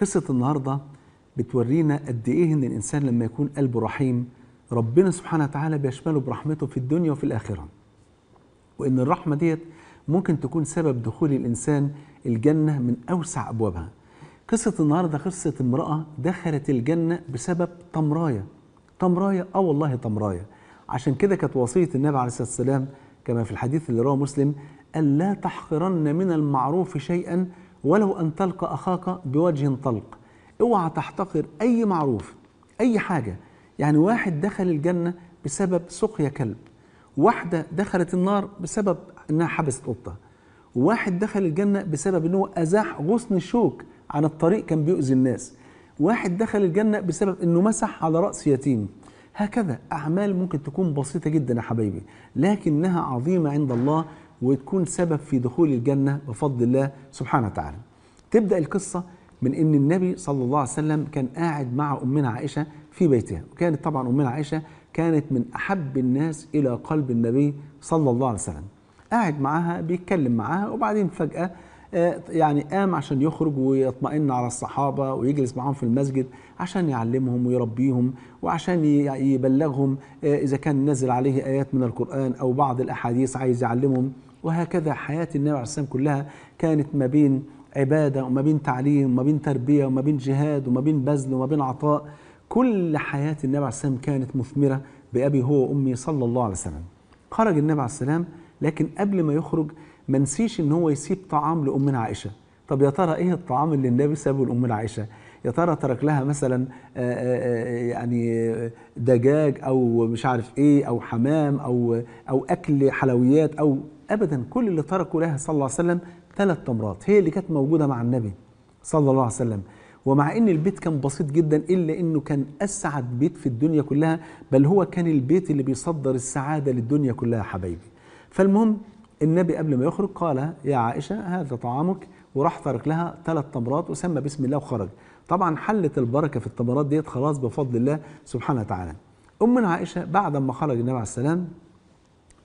قصة النهاردة بتورينا قد إيه إن الإنسان لما يكون قلبه رحيم ربنا سبحانه وتعالى بيشمله برحمته في الدنيا وفي الآخرة وإن الرحمة ديت ممكن تكون سبب دخول الإنسان الجنة من أوسع أبوابها قصة النهاردة قصة امرأة دخلت الجنة بسبب طمراية طمراية آه والله طمراية عشان كده كانت وصية النبي عليه الصلاة والسلام كما في الحديث اللي رواه مسلم ألا تحقرن من المعروف شيئا ولو أن تلقى أخاك بوجه طلق اوعى تحتقر أي معروف أي حاجة يعني واحد دخل الجنة بسبب سقيا كلب واحدة دخلت النار بسبب أنها حبست قطة واحد دخل الجنة بسبب أنه أزاح غصن شوك عن الطريق كان بيؤذي الناس واحد دخل الجنة بسبب أنه مسح على رأس يتيم هكذا أعمال ممكن تكون بسيطة جدا يا حبايبي لكنها عظيمة عند الله وتكون سبب في دخول الجنة بفضل الله سبحانه وتعالى تبدأ القصة من أن النبي صلى الله عليه وسلم كان قاعد مع أمنا عائشة في بيتها وكانت طبعا أمنا عائشة كانت من أحب الناس إلى قلب النبي صلى الله عليه وسلم قاعد معاها بيتكلم معاها وبعدين فجأة آه، يعني قام عشان يخرج ويطمئن على الصحابة ويجلس معهم في المسجد عشان يعلمهم ويربيهم وعشان يبلغهم آه، إذا كان نزل عليه آيات من القرآن أو بعض الأحاديث عايز يعلمهم وهكذا حياة النبي عليه الصلاة والسلام كلها كانت ما بين عبادة وما بين تعليم وما بين تربية وما بين جهاد وما بين بذل وما بين عطاء كل حياة النبي عليه الصلاة والسلام كانت مثمرة بأبي هو وأمي صلى الله عليه وسلم خرج النبي عليه السلام لكن قبل ما يخرج ما نسيش ان هو يسيب طعام لامنا عائشه طب يا ترى ايه الطعام اللي النبي سابه لامنا عائشه يا ترى ترك لها مثلا آه، آه، آه، يعني دجاج او مش عارف ايه او حمام او او اكل حلويات او ابدا كل اللي تركوا لها صلى الله عليه وسلم ثلاث تمرات هي اللي كانت موجوده مع النبي صلى الله عليه وسلم ومع ان البيت كان بسيط جدا الا انه كان اسعد بيت في الدنيا كلها بل هو كان البيت اللي بيصدر السعاده للدنيا كلها يا حبايبي فالمهم النبي قبل ما يخرج قال يا عائشه هذا طعامك وراح ترك لها ثلاث تمرات وسمى بسم الله وخرج طبعا حلت البركه في التمرات ديت خلاص بفضل الله سبحانه وتعالى امنا عائشه بعد ما خرج النبي عليه السلام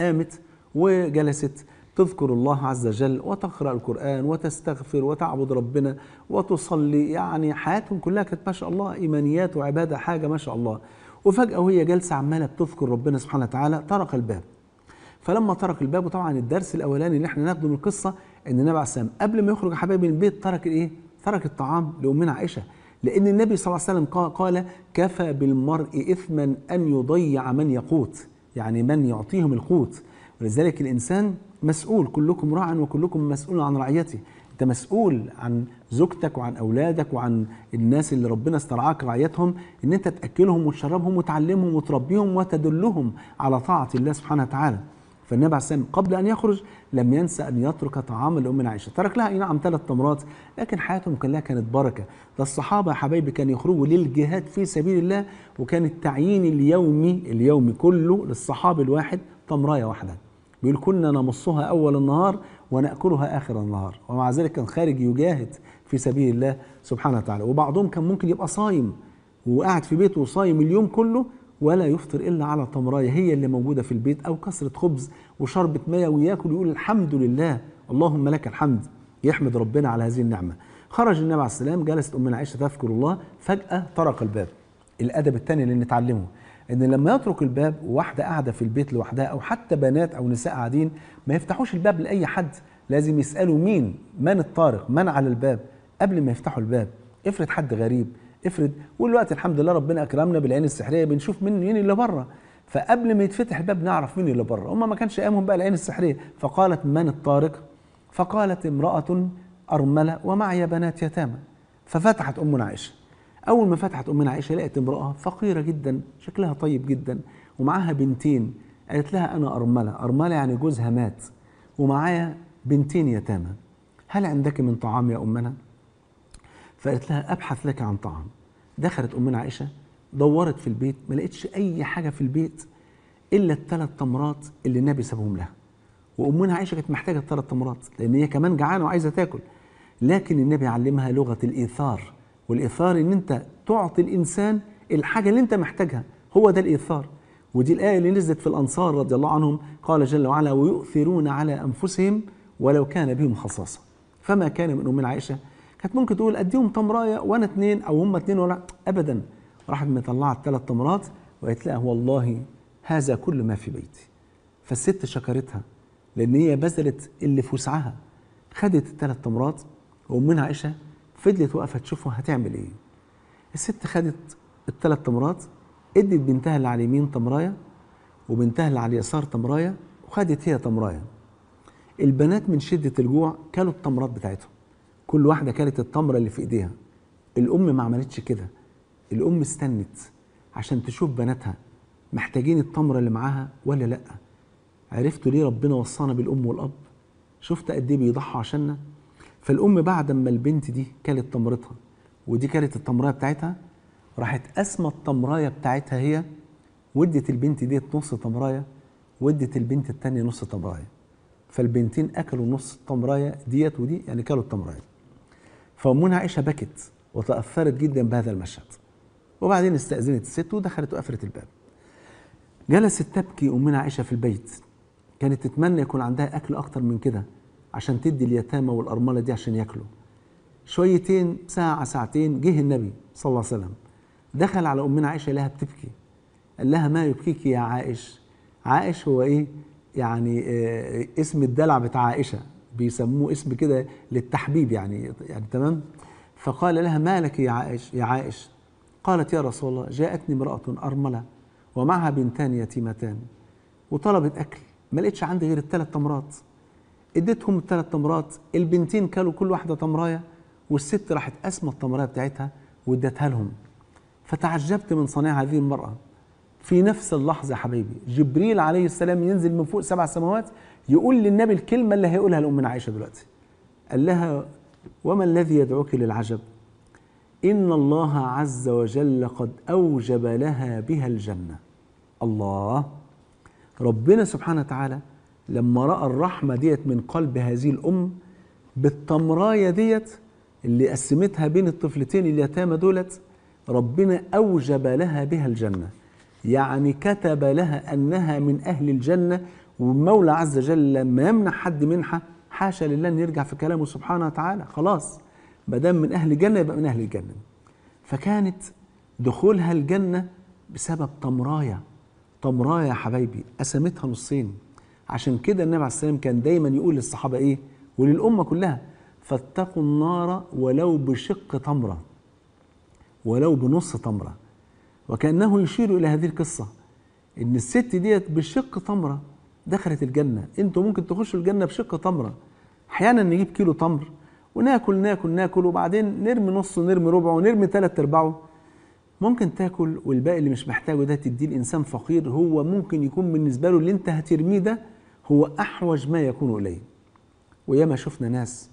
قامت وجلست تذكر الله عز وجل وتقرأ القرآن وتستغفر وتعبد ربنا وتصلي يعني حياتهم كلها كانت ما شاء الله إيمانيات وعبادة حاجة ما شاء الله وفجأة وهي جالسة عمالة بتذكر ربنا سبحانه وتعالى طرق الباب فلما طرق الباب وطبعا الدرس الأولاني اللي احنا ناخده من القصة إن النبي عليه السلام قبل ما يخرج حبايبي من البيت ترك الإيه؟ ترك الطعام لأمنا عائشة لأن النبي صلى الله عليه وسلم قال كفى بالمرء إثما أن يضيع من يقوت يعني من يعطيهم القوت ولذلك الإنسان مسؤول كلكم راع وكلكم مسؤول عن رعيته أنت مسؤول عن زوجتك وعن أولادك وعن الناس اللي ربنا استرعاك رعيتهم إن أنت تأكلهم وتشربهم وتعلمهم وتربيهم وتدلهم على طاعة الله سبحانه وتعالى فالنبي عليه قبل أن يخرج لم ينسى أن يترك طعام لام عائشة ترك لها أي نعم ثلاث تمرات لكن حياتهم كلها كانت بركة ده الصحابة يا حبايبي كانوا يخرجوا للجهاد في سبيل الله وكان التعيين اليومي اليومي كله للصحابي الواحد تمراية واحدة بيقول كنا نمصها أول النهار ونأكلها آخر النهار ومع ذلك كان خارج يجاهد في سبيل الله سبحانه وتعالى وبعضهم كان ممكن يبقى صايم وقاعد في بيته وصايم اليوم كله ولا يفطر إلا على تمراية هي اللي موجودة في البيت أو كسرة خبز وشربة مية وياكل ويقول الحمد لله اللهم لك الحمد يحمد ربنا على هذه النعمة خرج النبي عليه السلام جلست أمنا عائشة تذكر الله فجأة طرق الباب الأدب الثاني اللي نتعلمه ان لما يطرق الباب وواحده قاعده في البيت لوحدها او حتى بنات او نساء قاعدين ما يفتحوش الباب لاي حد لازم يسالوا مين من الطارق من على الباب قبل ما يفتحوا الباب افرض حد غريب افرض والوقت الحمد لله ربنا اكرمنا بالعين السحريه بنشوف مين مين اللي بره فقبل ما يتفتح الباب نعرف مين اللي بره هم ما كانش قامهم بقى العين السحريه فقالت من الطارق فقالت امراه ارمله ومعي بنات يتامى ففتحت ام عائشه اول ما فتحت امنا عائشه لقت امراه فقيره جدا شكلها طيب جدا ومعاها بنتين قالت لها انا ارمله ارمله يعني جوزها مات ومعايا بنتين يتامى هل عندك من طعام يا امنا فقالت لها ابحث لك عن طعام دخلت امنا عائشه دورت في البيت ما لقتش اي حاجه في البيت الا الثلاث تمرات اللي النبي سابهم لها وامنا عائشه كانت محتاجه الثلاث تمرات لان هي كمان جعانه وعايزه تاكل لكن النبي علمها لغه الايثار والإيثار إن أنت تعطي الإنسان الحاجة اللي أنت محتاجها هو ده الإيثار ودي الآية اللي نزلت في الأنصار رضي الله عنهم قال جل وعلا ويؤثرون على أنفسهم ولو كان بهم خصاصة فما كان من أم عائشة كانت ممكن تقول أديهم تمراية وأنا اتنين أو هم اتنين ولا أبدا راحت مطلعة ثلاث تمرات وقالت لها والله هذا كل ما في بيتي فالست شكرتها لأن هي بذلت اللي في وسعها خدت الثلاث تمرات وأمنا عائشة فضلت واقفه تشوفه هتعمل ايه الست خدت الثلاث تمرات ادت بنتها اللي على اليمين تمرايه وبنتها اللي على اليسار تمرايه وخدت هي تمرايه البنات من شده الجوع كلوا التمرات بتاعتهم كل واحده كلت التمره اللي في ايديها الام ما عملتش كده الام استنت عشان تشوف بناتها محتاجين التمره اللي معاها ولا لا عرفتوا ليه ربنا وصانا بالام والاب شفت قد ايه بيضحوا عشاننا فالام بعد ما البنت دي كلت تمرتها ودي كلت التمرايه بتاعتها راحت اسمى التمرايه بتاعتها هي ودت البنت دي نص تمرايه ودت البنت الثانيه نص تمرايه فالبنتين اكلوا نص التمرايه ديت ودي يعني كلوا التمرايه فامنا عائشه بكت وتاثرت جدا بهذا المشهد وبعدين استاذنت الست ودخلت وقفلت الباب جلست تبكي امنا عائشه في البيت كانت تتمنى يكون عندها اكل اكتر من كده عشان تدي اليتامى والأرملة دي عشان ياكلوا شويتين ساعة ساعتين جه النبي صلى الله عليه وسلم دخل على أمنا عائشة لها بتبكي قال لها ما يبكيك يا عائش عائش هو إيه يعني إيه اسم الدلع بتاع عائشة بيسموه اسم كده للتحبيب يعني يعني تمام فقال لها ما لك يا عائش يا عائش قالت يا رسول الله جاءتني امرأة أرملة ومعها بنتان يتيمتان وطلبت أكل ما لقيتش عندي غير الثلاث تمرات اديتهم الثلاث تمرات البنتين كلوا كل واحده تمرايه والست راحت قسمت التمرايه بتاعتها وادتها لهم فتعجبت من صنيع هذه المراه في نفس اللحظه يا حبيبي جبريل عليه السلام ينزل من فوق سبع سماوات يقول للنبي الكلمه اللي هيقولها لامنا عائشه دلوقتي قال لها وما الذي يدعوك للعجب ان الله عز وجل قد اوجب لها بها الجنه الله ربنا سبحانه وتعالى لما راى الرحمه ديت من قلب هذه الام بالتمرايه ديت اللي قسمتها بين الطفلتين اليتامى دولت ربنا اوجب لها بها الجنه يعني كتب لها انها من اهل الجنه والمولى عز وجل لما يمنع حد منحه حاشا لله ان يرجع في كلامه سبحانه وتعالى خلاص ما دام من اهل الجنه يبقى من اهل الجنه فكانت دخولها الجنه بسبب تمرايه تمرايه يا حبايبي قسمتها نصين عشان كده النبي عليه الصلاه والسلام كان دايما يقول للصحابة إيه وللأمة كلها فاتقوا النار ولو بشق تمرة ولو بنص تمرة وكأنه يشير إلى هذه القصة إن الست ديت بشق تمرة دخلت الجنة أنتوا ممكن تخشوا الجنة بشق تمرة أحيانا نجيب كيلو تمر وناكل ناكل ناكل وبعدين نرمي نصه نرمي ربعه ونرمي ثلاث ارباعه ممكن تاكل والباقي اللي مش محتاجه ده تديه الانسان فقير هو ممكن يكون بالنسبه له اللي انت هترميه ده هو أحوج ما يكون إليه وياما شفنا ناس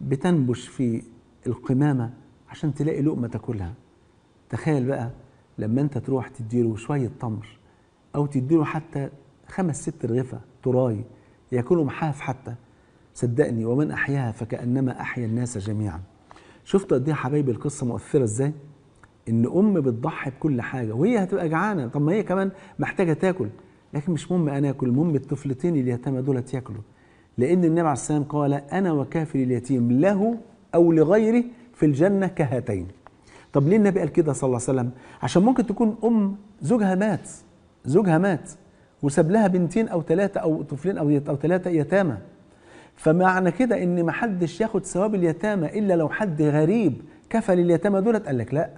بتنبش في القمامة عشان تلاقي لقمة تاكلها تخيل بقى لما انت تروح تديله شوية تمر أو تديله حتى خمس ست رغفة تراي ياكلوا محاف حتى صدقني ومن أحياها فكأنما أحيا الناس جميعا شفت قد ايه حبايبي القصة مؤثرة ازاي؟ إن أم بتضحي بكل حاجة وهي هتبقى جعانة طب ما هي كمان محتاجة تاكل لكن مش مهم انا اكل المهم الطفلتين اليتامى دولت ياكلوا لان النبي عليه السلام قال انا وكافل اليتيم له او لغيره في الجنه كهاتين طب ليه النبي قال كده صلى الله عليه وسلم عشان ممكن تكون ام زوجها مات زوجها مات وساب لها بنتين او ثلاثه او طفلين او او ثلاثه يتامى فمعنى كده ان ما حدش ياخد ثواب اليتامى الا لو حد غريب كفل اليتامى دولت قال لك لا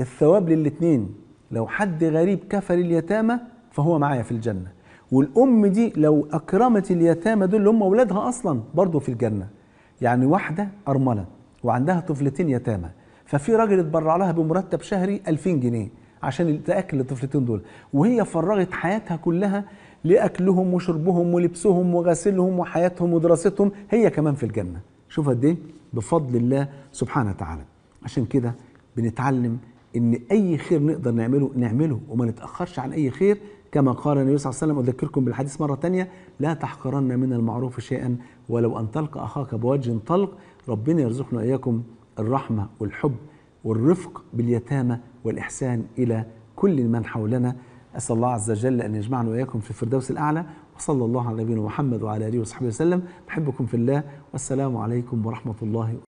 الثواب للاثنين لو حد غريب كفل اليتامى فهو معايا في الجنة والأم دي لو أكرمت اليتامى دول اللي هم أولادها أصلا برضه في الجنة يعني واحدة أرملة وعندها طفلتين يتامى ففي راجل اتبرع لها بمرتب شهري 2000 جنيه عشان تاكل الطفلتين دول وهي فرغت حياتها كلها لاكلهم وشربهم ولبسهم وغسلهم وحياتهم ودراستهم هي كمان في الجنه شوف قد ايه بفضل الله سبحانه وتعالى عشان كده بنتعلم ان اي خير نقدر نعمله نعمله وما نتاخرش عن اي خير كما قال النبي صلى الله عليه وسلم أذكركم بالحديث مرة تانية لا تحقرن من المعروف شيئا ولو أن تلقى أخاك بوجه طلق ربنا يرزقنا إياكم الرحمة والحب والرفق باليتامى والإحسان إلى كل من حولنا أسأل الله عز وجل أن يجمعنا وإياكم في الفردوس الأعلى وصلى الله على نبينا محمد وعلى آله وصحبه وسلم بحبكم في الله والسلام عليكم ورحمة الله